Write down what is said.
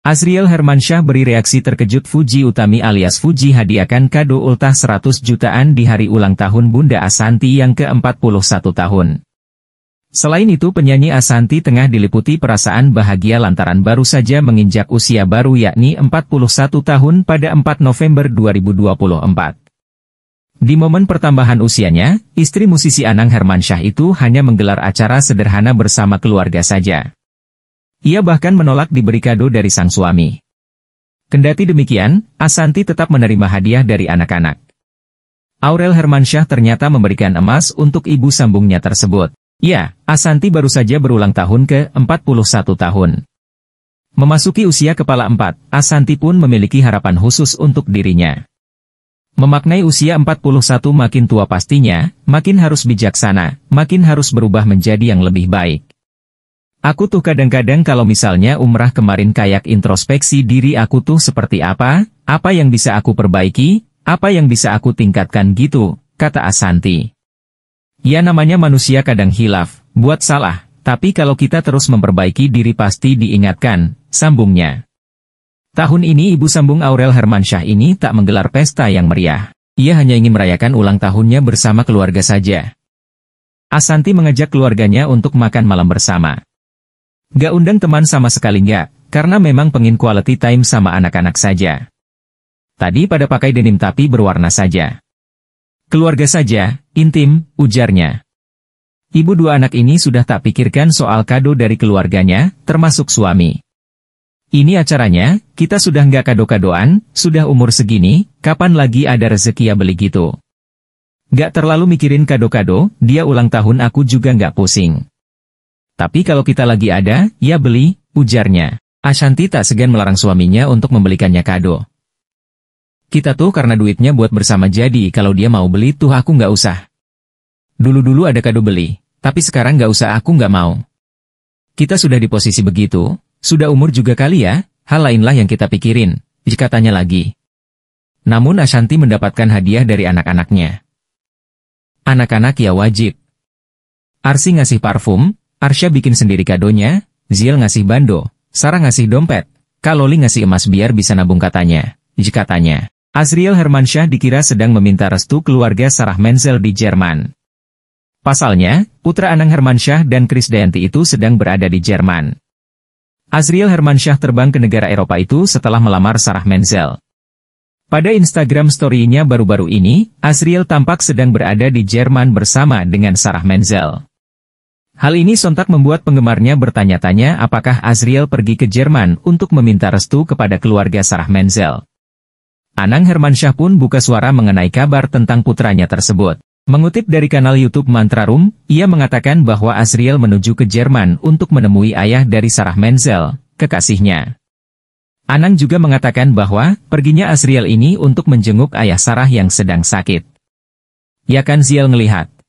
Azriel Hermansyah beri reaksi terkejut Fuji Utami alias Fuji hadiahkan kado ultah 100 jutaan di hari ulang tahun Bunda Asanti yang ke-41 tahun. Selain itu penyanyi Asanti tengah diliputi perasaan bahagia lantaran baru saja menginjak usia baru yakni 41 tahun pada 4 November 2024. Di momen pertambahan usianya, istri musisi Anang Hermansyah itu hanya menggelar acara sederhana bersama keluarga saja. Ia bahkan menolak diberi kado dari sang suami. Kendati demikian, Asanti tetap menerima hadiah dari anak-anak. Aurel Hermansyah ternyata memberikan emas untuk ibu sambungnya tersebut. Ya, Asanti baru saja berulang tahun ke 41 tahun. Memasuki usia kepala empat, Asanti pun memiliki harapan khusus untuk dirinya. Memaknai usia 41 makin tua pastinya, makin harus bijaksana, makin harus berubah menjadi yang lebih baik. Aku tuh kadang-kadang kalau misalnya umrah kemarin kayak introspeksi diri aku tuh seperti apa, apa yang bisa aku perbaiki, apa yang bisa aku tingkatkan gitu, kata Asanti. Ya namanya manusia kadang hilaf, buat salah, tapi kalau kita terus memperbaiki diri pasti diingatkan, sambungnya. Tahun ini Ibu Sambung Aurel Hermansyah ini tak menggelar pesta yang meriah. Ia hanya ingin merayakan ulang tahunnya bersama keluarga saja. Asanti mengajak keluarganya untuk makan malam bersama. Gak undang teman sama sekali gak, karena memang pengin quality time sama anak-anak saja. Tadi pada pakai denim tapi berwarna saja. Keluarga saja, intim, ujarnya. Ibu dua anak ini sudah tak pikirkan soal kado dari keluarganya, termasuk suami. Ini acaranya, kita sudah nggak kado-kadoan, sudah umur segini, kapan lagi ada rezeki ya beli gitu. Gak terlalu mikirin kado-kado, dia ulang tahun aku juga nggak pusing. Tapi kalau kita lagi ada, ya beli, ujarnya. Ashanti tak segan melarang suaminya untuk membelikannya kado. Kita tuh karena duitnya buat bersama jadi kalau dia mau beli tuh aku nggak usah. Dulu-dulu ada kado beli, tapi sekarang nggak usah aku nggak mau. Kita sudah di posisi begitu, sudah umur juga kali ya, hal lainlah yang kita pikirin, jika tanya lagi. Namun Ashanti mendapatkan hadiah dari anak-anaknya. Anak-anak ya wajib. Arsi ngasih parfum, Arsya bikin sendiri kadonya, Zil ngasih bando, Sarah ngasih dompet, Kaloli ngasih emas biar bisa nabung katanya. Jika katanya, Azriel Hermansyah dikira sedang meminta restu keluarga Sarah Menzel di Jerman. Pasalnya, putra Anang Hermansyah dan Krisdayanti itu sedang berada di Jerman. Azriel Hermansyah terbang ke negara Eropa itu setelah melamar Sarah Menzel. Pada Instagram story-nya baru-baru ini, Azriel tampak sedang berada di Jerman bersama dengan Sarah Menzel. Hal ini sontak membuat penggemarnya bertanya-tanya apakah Azriel pergi ke Jerman untuk meminta restu kepada keluarga Sarah Menzel. Anang Hermansyah pun buka suara mengenai kabar tentang putranya tersebut. Mengutip dari kanal YouTube Mantra Room, ia mengatakan bahwa Azriel menuju ke Jerman untuk menemui ayah dari Sarah Menzel, kekasihnya. Anang juga mengatakan bahwa perginya Azriel ini untuk menjenguk ayah Sarah yang sedang sakit. Ya kan Ziel ngelihat.